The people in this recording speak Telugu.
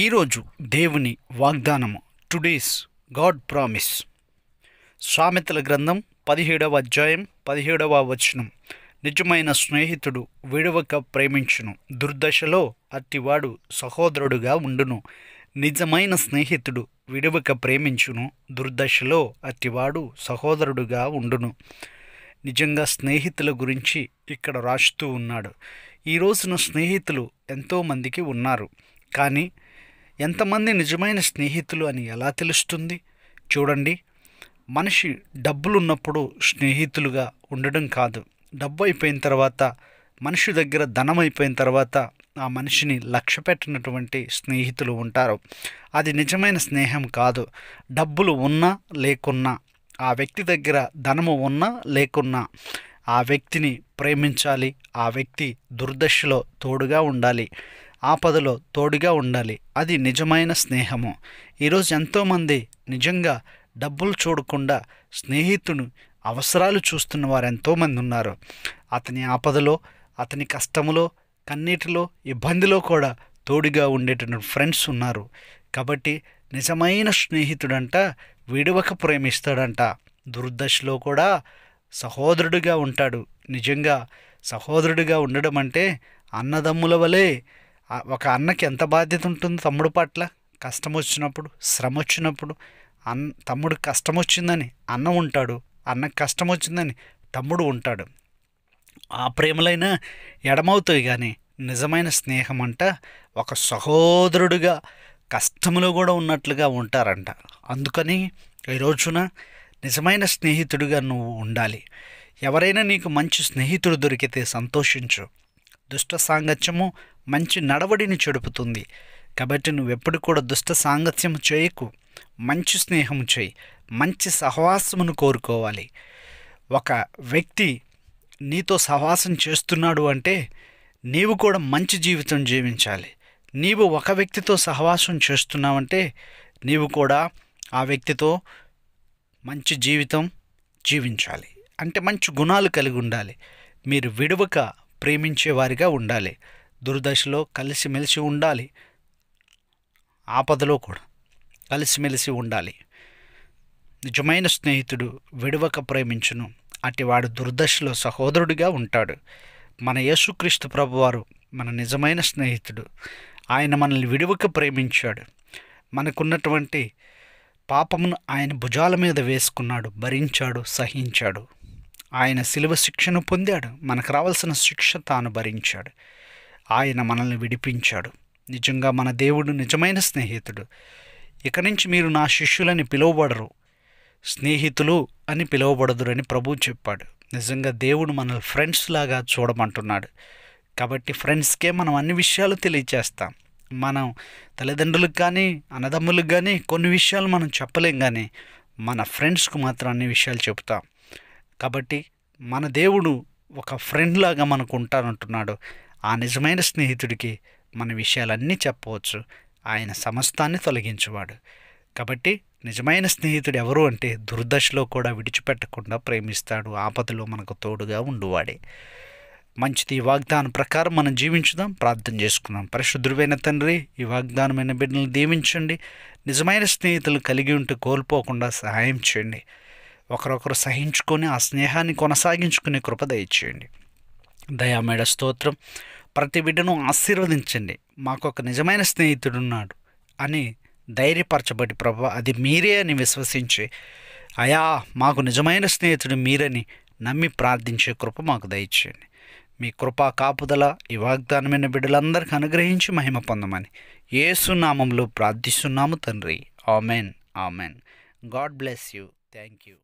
ఈరోజు దేవుని వాగ్దానము టుడేస్ గాడ్ ప్రామిస్ సామెతల గ్రంథం పదిహేడవ అధ్యాయం పదిహేడవ వచనం నిజమైన స్నేహితుడు విడవక ప్రేమించును దుర్దశలో అట్టివాడు సహోదరుడుగా ఉండును నిజమైన స్నేహితుడు విడవక ప్రేమించును దుర్దశలో అట్టివాడు సహోదరుడుగా ఉండును నిజంగా స్నేహితుల గురించి ఇక్కడ రాస్తూ ఉన్నాడు ఈ రోజున స్నేహితులు ఎంతోమందికి ఉన్నారు కానీ ఎంతమంది నిజమైన స్నేహితులు అని ఎలా తెలుస్తుంది చూడండి మనిషి డబ్బులు ఉన్నప్పుడు స్నేహితులుగా ఉండడం కాదు డబ్బు అయిపోయిన తర్వాత మనిషి దగ్గర ధనం అయిపోయిన తర్వాత ఆ మనిషిని లక్ష్య పెట్టినటువంటి స్నేహితులు ఉంటారు అది నిజమైన స్నేహం కాదు డబ్బులు ఉన్నా లేకున్నా ఆ వ్యక్తి దగ్గర ధనము ఉన్నా లేకున్నా ఆ వ్యక్తిని ప్రేమించాలి ఆ వ్యక్తి దుర్దశలో తోడుగా ఉండాలి ఆపదలో తోడుగా ఉండాలి అది నిజమైన స్నేహము ఈరోజు ఎంతోమంది నిజంగా డబ్బులు చూడకుండా స్నేహితుని అవసరాలు చూస్తున్న వారు ఎంతోమంది ఉన్నారు అతని ఆపదలో అతని కష్టములో కన్నీటిలో ఇబ్బందిలో కూడా తోడుగా ఉండేటటువంటి ఫ్రెండ్స్ ఉన్నారు కాబట్టి నిజమైన స్నేహితుడంట విడవక ప్రేమిస్తాడంట దుర్దశలో కూడా సహోదరుడిగా ఉంటాడు నిజంగా సహోదరుడిగా ఉండడం అంటే అన్నదమ్ముల వలె ఒక అన్నకి ఎంత బాధ్యత ఉంటుంది తమ్ముడు పట్ల కష్టం వచ్చినప్పుడు శ్రమ వచ్చినప్పుడు అన్న తమ్ముడు కష్టం వచ్చిందని అన్న ఉంటాడు అన్నకు కష్టం వచ్చిందని తమ్ముడు ఉంటాడు ఆ ప్రేమలైనా ఎడమవుతాయి కానీ నిజమైన స్నేహం అంట ఒక సహోదరుడుగా కష్టంలో కూడా ఉన్నట్లుగా ఉంటారంట అందుకని ఈ రోజున నిజమైన స్నేహితుడిగా నువ్వు ఉండాలి ఎవరైనా నీకు మంచి స్నేహితుడు దొరికితే సంతోషించు దుష్ట సాంగత్యము మంచి నడవడిని చెడుపుతుంది కాబట్టి నువ్వెప్పుడు కూడా దుష్ట సాంగత్యము చేయకు మంచి స్నేహము చేయి మంచి సహవాసమును కోరుకోవాలి ఒక వ్యక్తి నీతో సహవాసం చేస్తున్నాడు అంటే నీవు కూడా మంచి జీవితం జీవించాలి నీవు ఒక వ్యక్తితో సహవాసం చేస్తున్నావంటే నీవు కూడా ఆ వ్యక్తితో మంచి జీవితం జీవించాలి అంటే మంచి గుణాలు కలిగి ఉండాలి మీరు విడవక ప్రేమించేవారిగా ఉండాలి దుర్దశలో కలిసిమెలిసి ఉండాలి ఆపదలో కూడా కలిసిమెలిసి ఉండాలి నిజమైన స్నేహితుడు విడవక ప్రేమించును అటివాడు దుర్దశలో సహోదరుడిగా ఉంటాడు మన యేసుక్రీస్తు ప్రభువారు మన నిజమైన స్నేహితుడు ఆయన మనల్ని విడువక ప్రేమించాడు మనకున్నటువంటి పాపమును ఆయన భుజాల మీద వేసుకున్నాడు భరించాడు సహించాడు ఆయన శిలువ శిక్షను పొందాడు మనకు రావాల్సిన శిక్ష తాను భరించాడు ఆయన మనల్ని విడిపించాడు నిజంగా మన దేవుడు నిజమైన స్నేహితుడు ఇక నుంచి మీరు నా శిష్యులని పిలువబడరు స్నేహితులు అని అని ప్రభు చెప్పాడు నిజంగా దేవుడు మనల్ని ఫ్రెండ్స్ లాగా చూడమంటున్నాడు కాబట్టి ఫ్రెండ్స్కే మనం అన్ని విషయాలు తెలియచేస్తాం మనం తల్లిదండ్రులకు కానీ అన్నదమ్ములకు కానీ కొన్ని విషయాలు మనం చెప్పలేం కానీ మన ఫ్రెండ్స్కు మాత్రం అన్ని విషయాలు చెప్తాం కాబట్టి మన దేవుడు ఒక ఫ్రెండ్ లాగా మనకు ఉంటానంటున్నాడు ఆ నిజమైన స్నేహితుడికి మన విషయాలన్నీ చెప్పవచ్చు ఆయన సమస్తాన్ని తొలగించేవాడు కాబట్టి నిజమైన స్నేహితుడు ఎవరు అంటే దుర్దశలో కూడా విడిచిపెట్టకుండా ప్రేమిస్తాడు ఆపదలో మనకు తోడుగా ఉండువాడే మంచిది ఈ వాగ్దానం ప్రకారం మనం జీవించుదాం ప్రార్థన చేసుకున్నాం పరిశుద్ధుడైన తండ్రి ఈ వాగ్దానమైన బిడ్డలను దీవించండి నిజమైన స్నేహితులు కలిగి ఉంటూ కోల్పోకుండా సహాయం చేయండి ఒకరొకరు సహించుకొని ఆ స్నేహాన్ని కొనసాగించుకునే కృపద ఇచ్చేయండి దయామేడ స్తోత్రం ప్రతి బిడ్డను ఆశీర్వదించండి మాకు ఒక నిజమైన స్నేహితుడున్నాడు అని ధైర్యపరచబడి ప్రభా అది మీరే అని విశ్వసించి అయా మాకు నిజమైన స్నేహితుడు మీరని నమ్మి ప్రార్థించే కృప మాకు దయచేయండి మీ కృపా కాపుదల ఈ వాగ్దానమైన బిడ్డలందరికీ అనుగ్రహించి మహిమ పొందమని ఏసునామంలో ప్రార్థిస్తున్నాము తండ్రి amen amen God bless you thank you